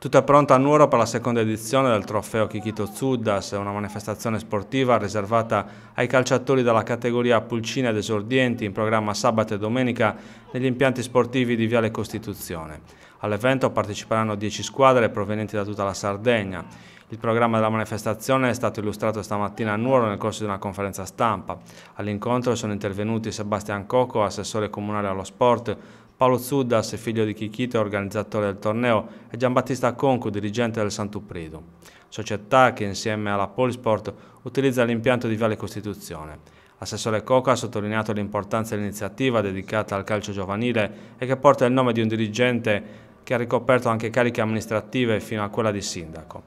Tutta pronta a Nuoro per la seconda edizione del trofeo Kikito Zuddas, una manifestazione sportiva riservata ai calciatori della categoria Pulcine ed esordienti in programma sabato e domenica negli impianti sportivi di Viale Costituzione. All'evento parteciperanno 10 squadre provenienti da tutta la Sardegna. Il programma della manifestazione è stato illustrato stamattina a Nuoro nel corso di una conferenza stampa. All'incontro sono intervenuti Sebastian Coco, assessore comunale allo sport, Paolo Zudas, figlio di Chichito, organizzatore del torneo, e Giambattista Concu, dirigente del Sant'Uprido, società che insieme alla Polisport utilizza l'impianto di Viale Costituzione. L'assessore Coca ha sottolineato l'importanza dell'iniziativa dedicata al calcio giovanile e che porta il nome di un dirigente che ha ricoperto anche cariche amministrative fino a quella di sindaco.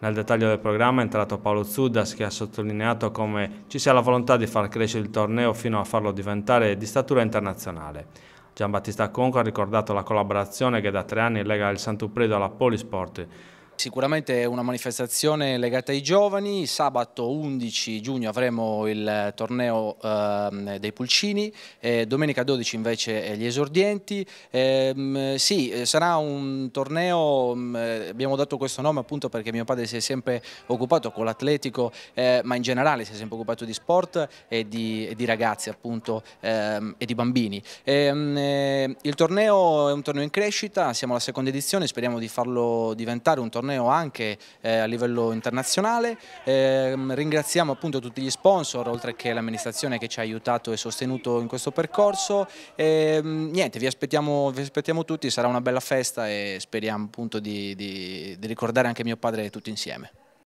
Nel dettaglio del programma è entrato Paolo Zudas che ha sottolineato come ci sia la volontà di far crescere il torneo fino a farlo diventare di statura internazionale. Giambattista Conco ha ricordato la collaborazione che da tre anni lega il Sant'Upredo alla Polisport Sicuramente è una manifestazione legata ai giovani, sabato 11 giugno avremo il torneo eh, dei Pulcini, eh, domenica 12 invece gli esordienti, ehm, eh, sì sarà un torneo, mm, eh, abbiamo dato questo nome appunto perché mio padre si è sempre occupato con l'atletico eh, ma in generale si è sempre occupato di sport e di, e di ragazzi appunto ehm, e di bambini. Ehm, eh, il torneo è un torneo in crescita, siamo alla seconda edizione, speriamo di farlo diventare un torneo torneo anche eh, a livello internazionale. Eh, ringraziamo appunto tutti gli sponsor, oltre che l'amministrazione che ci ha aiutato e sostenuto in questo percorso. E, ehm, niente, vi aspettiamo, vi aspettiamo, tutti, sarà una bella festa e speriamo appunto di, di, di ricordare anche mio padre tutti insieme.